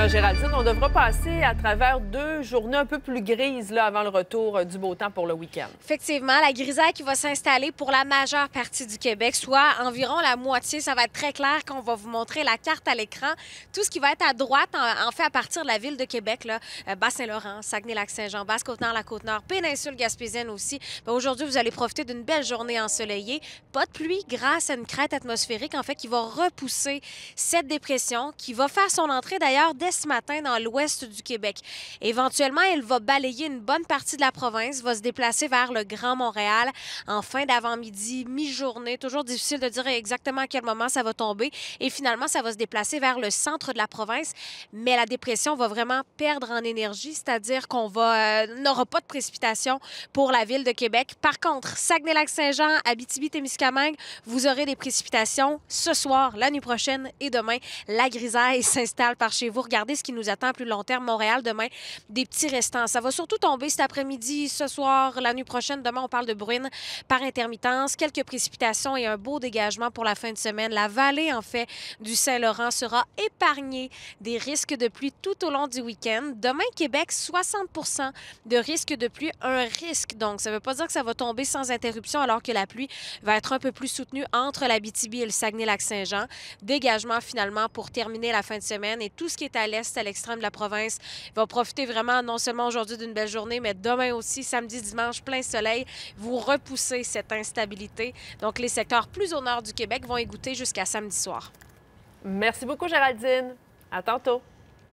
Euh, Géraldine, on devra passer à travers deux journées un peu plus grises là, avant le retour euh, du beau temps pour le week-end. Effectivement, la grisaille qui va s'installer pour la majeure partie du Québec, soit environ la moitié. Ça va être très clair qu'on va vous montrer la carte à l'écran. Tout ce qui va être à droite, en, fait, à partir de la ville de Québec, euh, Bas-Saint-Laurent, Saguenay-Lac-Saint-Jean, Basse-Côte-Nord, la Côte-Nord, Péninsule Gaspésienne aussi. Ben, aujourd'hui, vous allez profiter d'une belle journée ensoleillée. Pas de pluie grâce à une crête atmosphérique, en fait, qui va repousser cette dépression, qui va faire son entrée d'ailleurs dès ce matin dans l'ouest du Québec. Éventuellement, elle va balayer une bonne partie de la province, va se déplacer vers le Grand Montréal en fin d'avant-midi, mi-journée. Toujours difficile de dire exactement à quel moment ça va tomber. Et finalement, ça va se déplacer vers le centre de la province. Mais la dépression va vraiment perdre en énergie, c'est-à-dire qu'on va euh, n'aura pas de précipitation pour la ville de Québec. Par contre, Saguenay-Lac-Saint-Jean, Abitibi-Témiscamingue, vous aurez des précipitations ce soir, la nuit prochaine et demain. La grisaille s'installe par chez vous regardez ce qui nous attend à plus long terme. Montréal, demain, des petits restants. Ça va surtout tomber cet après-midi, ce soir, la nuit prochaine. Demain, on parle de bruine par intermittence, quelques précipitations et un beau dégagement pour la fin de semaine. La vallée, en fait, du Saint-Laurent sera épargnée des risques de pluie tout au long du week-end. Demain, Québec, 60 de risque de pluie, un risque. Donc, ça ne veut pas dire que ça va tomber sans interruption alors que la pluie va être un peu plus soutenue entre la BTB et le Saguenay-Lac-Saint-Jean. Dégagement finalement pour terminer la fin de semaine et tout ce qui est à l'est, à l'extrême de la province. va profiter vraiment non seulement aujourd'hui d'une belle journée, mais demain aussi, samedi, dimanche, plein soleil. Vous repoussez cette instabilité. Donc, les secteurs plus au nord du Québec vont égoutter jusqu'à samedi soir. Merci beaucoup, Géraldine. À tantôt.